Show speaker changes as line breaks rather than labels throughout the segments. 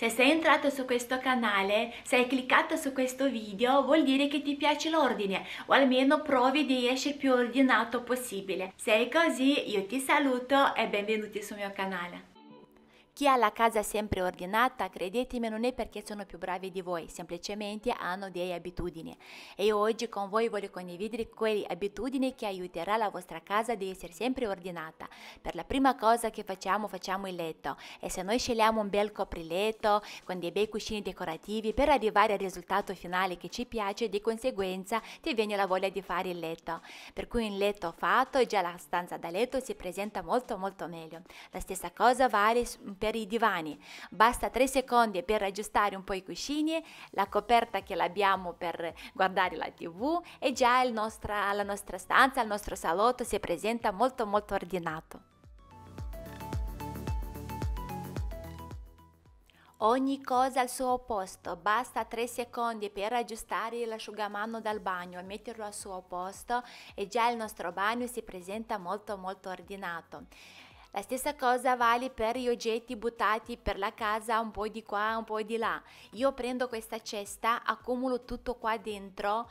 Se sei entrato su questo canale, se hai cliccato su questo video, vuol dire che ti piace l'ordine o almeno provi di essere più ordinato possibile. Se è così, io ti saluto e benvenuti sul mio canale. Chi ha la casa sempre ordinata, credetemi, non è perché sono più bravi di voi, semplicemente hanno delle abitudini. E oggi con voi voglio condividere quelle abitudini che aiuterà la vostra casa ad essere sempre ordinata. Per la prima cosa che facciamo, facciamo il letto. E se noi scegliamo un bel copriletto con dei bei cuscini decorativi per arrivare al risultato finale che ci piace, di conseguenza ti viene la voglia di fare il letto. Per cui un letto fatto, già la stanza da letto si presenta molto molto meglio. La stessa cosa vale per per i divani. Basta 3 secondi per aggiustare un po' i cuscini, la coperta che l'abbiamo per guardare la tv e già nostra, la nostra stanza, il nostro salotto si presenta molto molto ordinato. Ogni cosa al suo posto, basta 3 secondi per aggiustare l'asciugamano dal bagno, e metterlo al suo posto e già il nostro bagno si presenta molto molto ordinato. La stessa cosa vale per gli oggetti buttati per la casa un po' di qua, un po' di là. Io prendo questa cesta, accumulo tutto qua dentro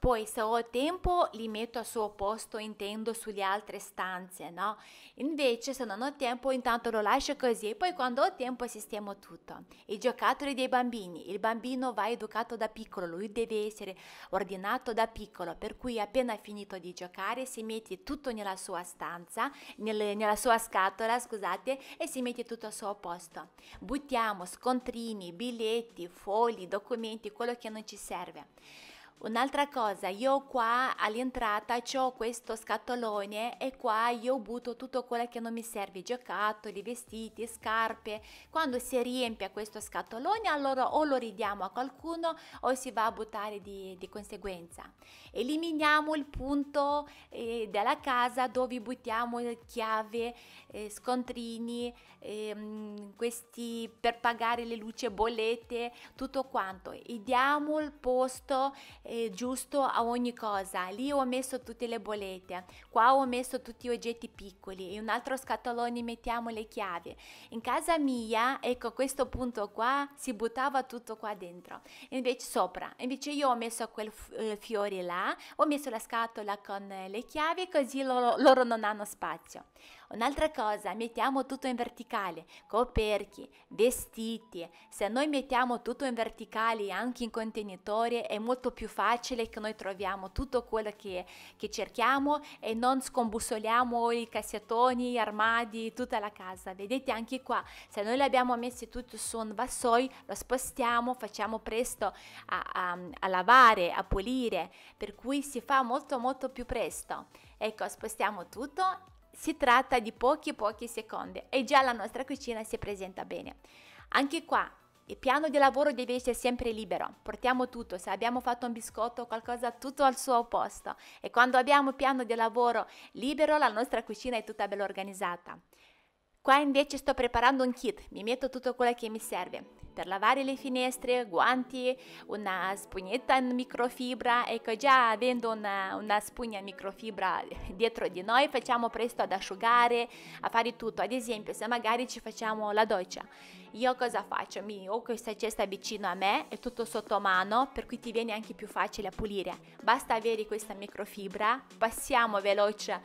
poi se ho tempo li metto al suo posto, intendo, sulle altre stanze, no? Invece se non ho tempo intanto lo lascio così e poi quando ho tempo sistemo tutto. I giocattoli dei bambini, il bambino va educato da piccolo, lui deve essere ordinato da piccolo, per cui appena finito di giocare si mette tutto nella sua stanza, nel, nella sua scatola, scusate, e si mette tutto al suo posto. Buttiamo scontrini, biglietti, fogli, documenti, quello che non ci serve. Un'altra cosa, io qua all'entrata ho questo scatolone e qua io butto tutto quello che non mi serve, giocattoli, vestiti, scarpe. Quando si riempie questo scatolone allora o lo ridiamo a qualcuno o si va a buttare di, di conseguenza. Eliminiamo il punto eh, della casa dove buttiamo chiave, eh, scontrini, ehm, questi per pagare le luci, bollette, tutto quanto. E diamo il posto eh, giusto a ogni cosa. Lì ho messo tutte le bollette, qua ho messo tutti gli oggetti piccoli, in un altro scatolone mettiamo le chiavi. In casa mia, ecco questo punto qua, si buttava tutto qua dentro. Invece sopra, invece io ho messo quel eh, fiore là, ho messo la scatola con le chiavi così loro, loro non hanno spazio. Un'altra cosa, mettiamo tutto in verticale, coperchi, vestiti. Se noi mettiamo tutto in verticale anche in contenitore è molto più facile che noi troviamo tutto quello che, che cerchiamo e non scombussoliamo i cassettoni, gli armadi, tutta la casa. Vedete anche qua, se noi li abbiamo messi tutti su un vassoio, lo spostiamo, facciamo presto a, a, a lavare, a pulire, per cui si fa molto molto più presto. Ecco, spostiamo tutto si tratta di pochi pochi secondi e già la nostra cucina si presenta bene. Anche qua il piano di lavoro deve essere sempre libero, portiamo tutto, se abbiamo fatto un biscotto o qualcosa, tutto al suo posto e quando abbiamo il piano di lavoro libero la nostra cucina è tutta ben organizzata. Qua invece sto preparando un kit, mi metto tutto quello che mi serve per lavare le finestre, guanti, una spugnetta in microfibra. Ecco, già avendo una, una spugna in microfibra dietro di noi facciamo presto ad asciugare, a fare tutto. Ad esempio, se magari ci facciamo la doccia, io cosa faccio? Mi, ho questa cesta vicino a me, è tutto sotto mano, per cui ti viene anche più facile a pulire. Basta avere questa microfibra, passiamo veloce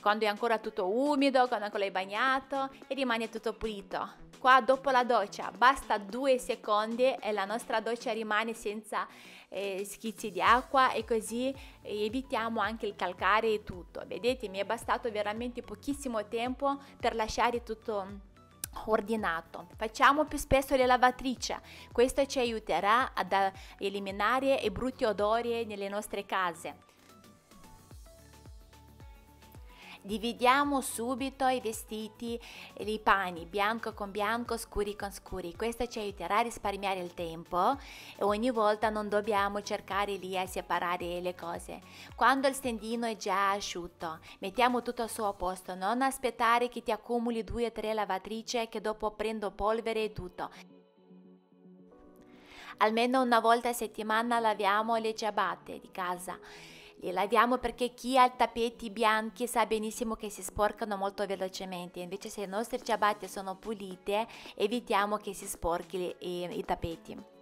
quando è ancora tutto umido, quando ancora è bagnato e rimane tutto pulito. Qua dopo la doccia basta due secondi e la nostra doccia rimane senza eh, schizzi di acqua e così evitiamo anche il calcare e tutto. Vedete, mi è bastato veramente pochissimo tempo per lasciare tutto ordinato. Facciamo più spesso le lavatrici, questo ci aiuterà ad eliminare i brutti odori nelle nostre case. dividiamo subito i vestiti, i pani, bianco con bianco, scuri con scuri. Questo ci aiuterà a risparmiare il tempo e ogni volta non dobbiamo cercare lì a separare le cose. Quando il stendino è già asciutto, mettiamo tutto al suo posto, non aspettare che ti accumuli due o tre lavatrici che dopo prendo polvere e tutto. Almeno una volta a settimana laviamo le ciabatte di casa li laviamo perché chi ha tappeti bianchi sa benissimo che si sporcano molto velocemente, invece se le nostre ciabatte sono pulite evitiamo che si sporchi i, i tappeti.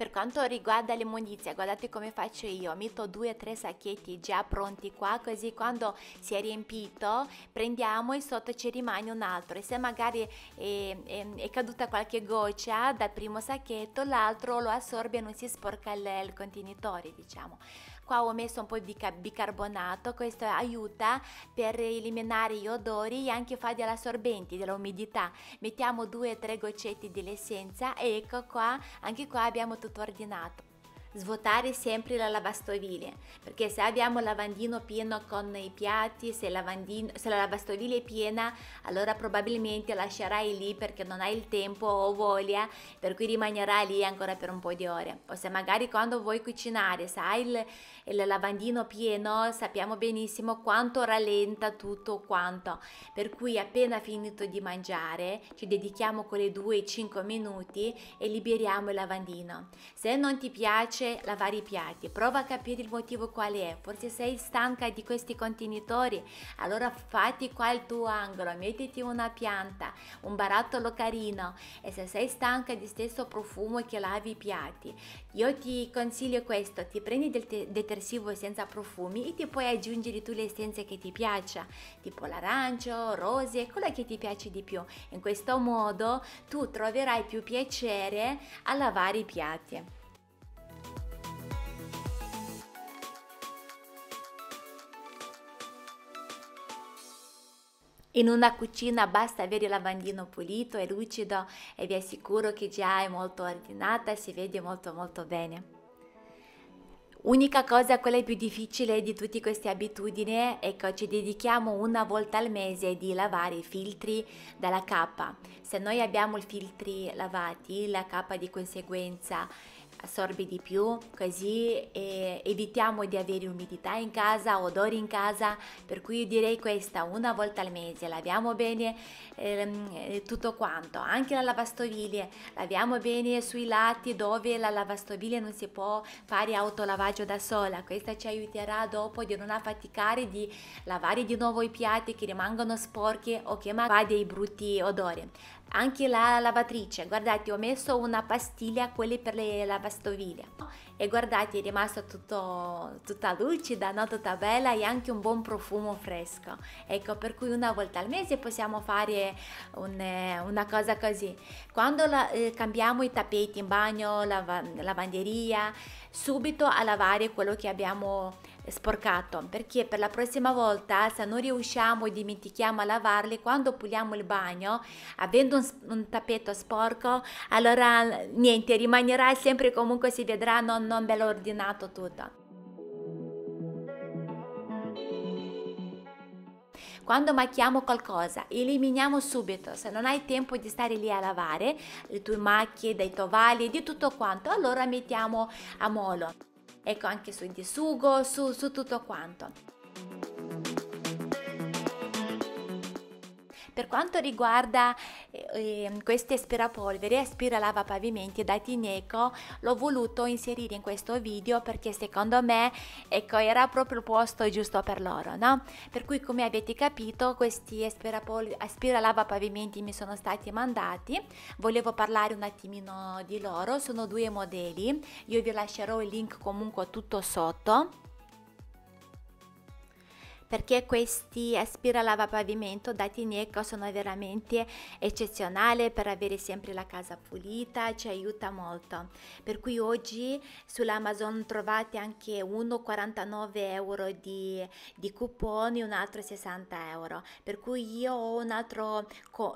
Per quanto riguarda l'immondizia, guardate come faccio io, metto 2-3 sacchetti già pronti qua, così quando si è riempito prendiamo e sotto ci rimane un altro e se magari è, è, è caduta qualche goccia dal primo sacchetto, l'altro lo assorbe e non si sporca il, il contenitore, diciamo qua ho messo un po' di bicarbonato, questo aiuta per eliminare gli odori e anche fa degli assorbenti dell'umidità. Mettiamo due o tre goccetti dell'essenza e ecco qua, anche qua abbiamo tutto ordinato. Svuotare sempre la lavastoviglie, perché se abbiamo il lavandino pieno con i piatti, se, se la lavastoviglie è piena, allora probabilmente lascerai lì perché non hai il tempo o voglia, per cui rimarrà lì ancora per un po' di ore. O se magari quando vuoi cucinare, se hai il, il lavandino pieno, sappiamo benissimo quanto rallenta tutto quanto. Per cui appena finito di mangiare, ci dedichiamo con 2-5 minuti e liberiamo il lavandino. Se non ti piace piace lavare i piatti, prova a capire il motivo qual è, forse sei stanca di questi contenitori, allora fatti qua il tuo angolo, mettiti una pianta, un barattolo carino e se sei stanca di stesso profumo che lavi i piatti. Io ti consiglio questo, ti prendi del detersivo senza profumi e ti puoi aggiungere tu le essenze che ti piaccia, tipo l'arancio, rose, quella che ti piace di più. In questo modo tu troverai più piacere a lavare i piatti. In una cucina basta avere il lavandino pulito e lucido e vi assicuro che già è molto ordinata e si vede molto molto bene. Unica cosa, quella più difficile di tutte queste abitudini è ecco, che ci dedichiamo una volta al mese di lavare i filtri dalla cappa. Se noi abbiamo i filtri lavati, la cappa di conseguenza assorbe di più, così evitiamo di avere umidità in casa, odori in casa, per cui io direi questa una volta al mese, laviamo bene ehm, eh, tutto quanto, anche la lavastoviglie, laviamo bene sui lati dove la lavastoviglie non si può fare autolavaggio da sola, questa ci aiuterà dopo di non affaticare di lavare di nuovo i piatti che rimangono sporchi o che magari ha dei brutti odori anche la lavatrice guardate ho messo una pastiglia quelle per le lavastoviglie e guardate è rimasta tutta lucida no? tutta bella e anche un buon profumo fresco ecco per cui una volta al mese possiamo fare un, eh, una cosa così quando la, eh, cambiamo i tappeti in bagno lava, lavanderia subito a lavare quello che abbiamo sporcato perché per la prossima volta se non riusciamo e dimentichiamo a lavarli quando puliamo il bagno avendo un, un tappeto sporco allora niente rimanerà sempre comunque si vedrà non, non bello ordinato tutto Quando macchiamo qualcosa, eliminiamo subito. Se non hai tempo di stare lì a lavare le tue macchie, dai tovagli, di tutto quanto, allora mettiamo a molo ecco anche sui disugo, su, su tutto quanto. Per quanto riguarda eh, questi aspirapolvere, aspiralavapavimenti da Tineco, l'ho voluto inserire in questo video perché secondo me ecco, era proprio il posto giusto per loro, no? Per cui come avete capito questi pavimenti mi sono stati mandati, volevo parlare un attimino di loro, sono due modelli, io vi lascerò il link comunque tutto sotto perché questi aspira aspiralavapavimento da Tineco sono veramente eccezionali per avere sempre la casa pulita, ci aiuta molto. Per cui oggi sull'Amazon trovate anche uno 49 euro di, di coupon un altro 60 euro. Per cui io ho un altro,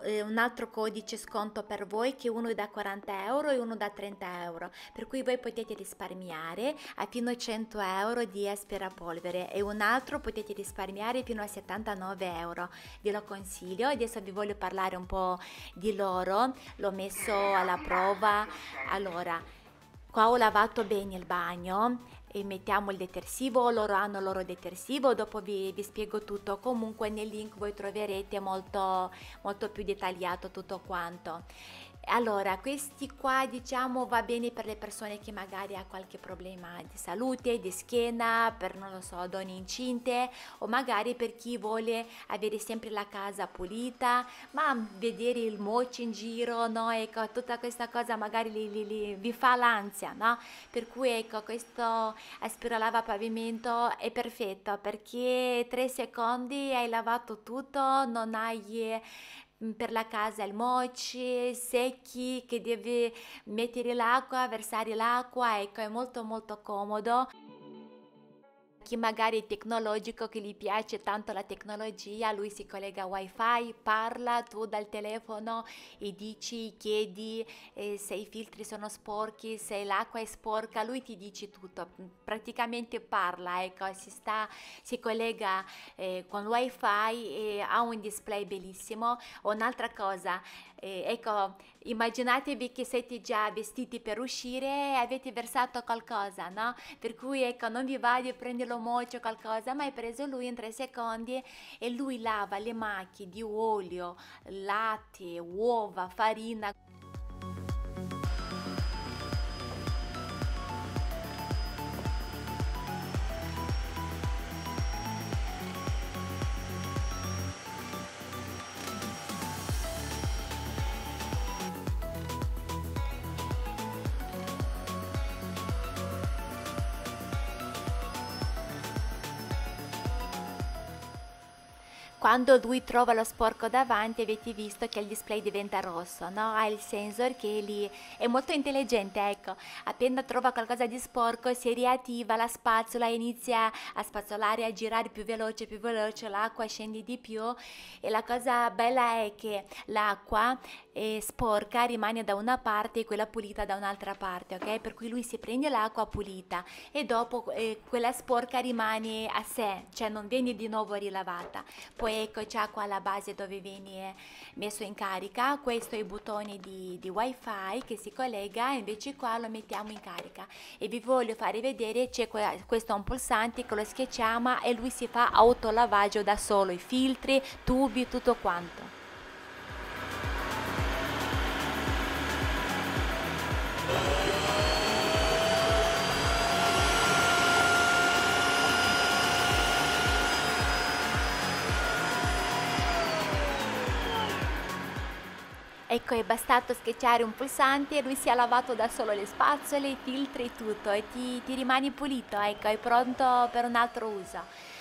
eh, un altro codice sconto per voi che uno è da 40 euro e uno da 30 euro. Per cui voi potete risparmiare a fino a 100 euro di aspirapolvere e un altro potete risparmiare risparmiare fino a 79 euro. Ve lo consiglio. Adesso vi voglio parlare un po' di loro. L'ho messo alla prova. Allora, qua ho lavato bene il bagno E mettiamo il detersivo, loro hanno il loro detersivo, dopo vi, vi, spiego tutto, comunque nel link voi troverete molto, molto più dettagliato tutto quanto. Allora, questi qua diciamo va bene per le persone che magari ha qualche problema di salute, di schiena, per non lo so, donne incinte o magari per chi vuole avere sempre la casa pulita, ma vedere il mocio in giro, no? Ecco, tutta questa cosa magari li, li, li, vi fa l'ansia, no? Per cui ecco, questo aspiralava pavimento è perfetto perché tre secondi hai lavato tutto, non hai eh, Mm, per la casa il moci secchi che devi mettere l'acqua, versare l'acqua, ecco è molto molto comodo chi magari è tecnologico, che gli piace tanto la tecnologia, lui si collega a wifi, parla tu dal telefono e dici, chiedi eh, se i filtri sono sporchi, se l'acqua è sporca, lui ti dice tutto, praticamente parla, ecco, si, sta, si collega eh, con wifi e ha un display bellissimo. Un'altra cosa, e ecco, immaginatevi che siete già vestiti per uscire e avete versato qualcosa, no? Per cui ecco, non vi va di prendere l'omoccio qualcosa, ma hai preso lui in tre secondi e lui lava le macchie di olio, latte, uova, farina. quando lui trova lo sporco davanti avete visto che il display diventa rosso, no? ha il sensor che lì è molto intelligente, ecco, appena trova qualcosa di sporco si riattiva la spazzola, inizia a spazzolare, a girare più veloce, più veloce, l'acqua scende di più e la cosa bella è che l'acqua eh, sporca rimane da una parte e quella pulita da un'altra parte, ok? Per cui lui si prende l'acqua pulita e dopo eh, quella sporca rimane a sé, cioè non viene di nuovo rilavata. Poi ecco c'è qua alla base dove viene eh, messo in carica, questo è il bottone di, di wifi che si collega, invece qua lo mettiamo in carica e vi voglio fare vedere c'è questo è un pulsante che lo schiacciamo e lui si fa autolavaggio da solo, i filtri, tubi, tutto quanto. Ecco, è bastato schiacciare un pulsante e lui si è lavato da solo le spazzole, i filtri e tutto e ti, ti rimani pulito, ecco, è pronto per un altro uso.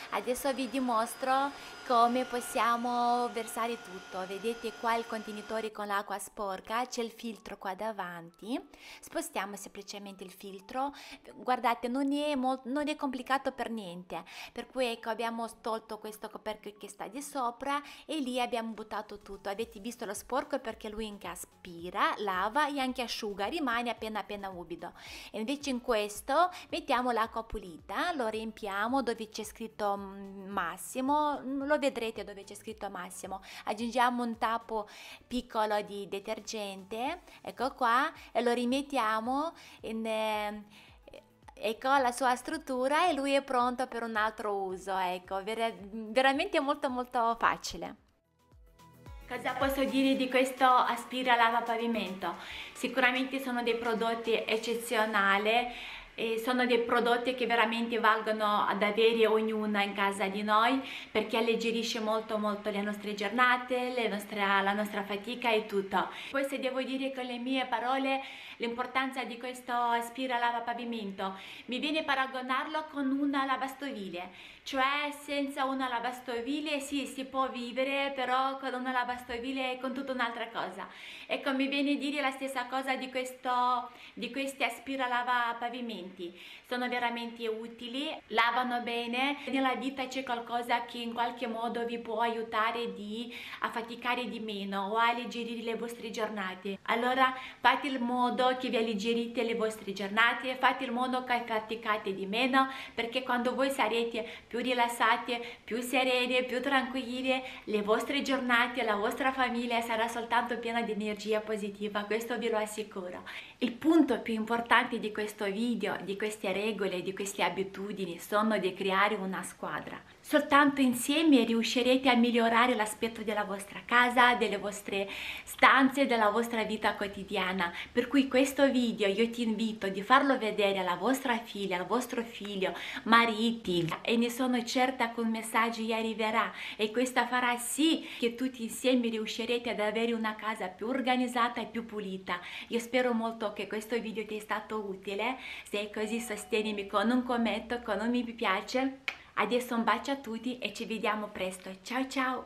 Adesso vi dimostro come possiamo versare tutto vedete qua il contenitore con l'acqua sporca c'è il filtro qua davanti spostiamo semplicemente il filtro guardate non è, molto, non è complicato per niente per cui ecco abbiamo tolto questo coperchio che sta di sopra e lì abbiamo buttato tutto avete visto lo sporco perché lui anche aspira lava e anche asciuga rimane appena appena umido e invece in questo mettiamo l'acqua pulita lo riempiamo dove c'è scritto mm, massimo lo lo vedrete dove c'è scritto massimo aggiungiamo un tappo piccolo di detergente ecco qua e lo rimettiamo in eh, ecco la sua struttura e lui è pronto per un altro uso ecco ver veramente molto molto facile Cosa posso dire di questo aspira lava pavimento? Sicuramente sono dei prodotti eccezionali e sono dei prodotti che veramente valgono ad avere ognuna in casa di noi perché alleggerisce molto molto le nostre giornate, le nostre, la nostra fatica e tutto. Poi se devo dire con le mie parole l'importanza di questo aspira lava pavimento mi viene paragonarlo con una lavastoviglie, cioè senza una lavastoviglie sì si può vivere però con una lavastoviglie è con tutta un'altra cosa. Ecco mi viene dire la stessa cosa di questo di questi aspira lavapavimento alimenti sono veramente utili, lavano bene, nella vita c'è qualcosa che in qualche modo vi può aiutare di, a faticare di meno o alleggerire le vostre giornate. Allora fate il modo che vi alleggerite le vostre giornate, fate il modo che faticate di meno perché quando voi sarete più rilassate, più serene, più tranquille, le vostre giornate, la vostra famiglia sarà soltanto piena di energia positiva, questo ve lo assicuro. Il punto più importante di questo video di queste regole, di queste abitudini, sono di creare una squadra, Soltanto insieme riuscirete a migliorare l'aspetto della vostra casa, delle vostre stanze, della vostra vita quotidiana. Per cui questo video io ti invito di farlo vedere alla vostra figlia, al vostro figlio, mariti e ne sono certa che un messaggio gli arriverà e questa farà sì che tutti insieme riuscirete ad avere una casa più organizzata e più pulita. Io spero molto che questo video ti sia stato utile, se è così sostenimi con un commento, con un mi piace Adesso un bacio a tutti e ci vediamo presto. Ciao ciao!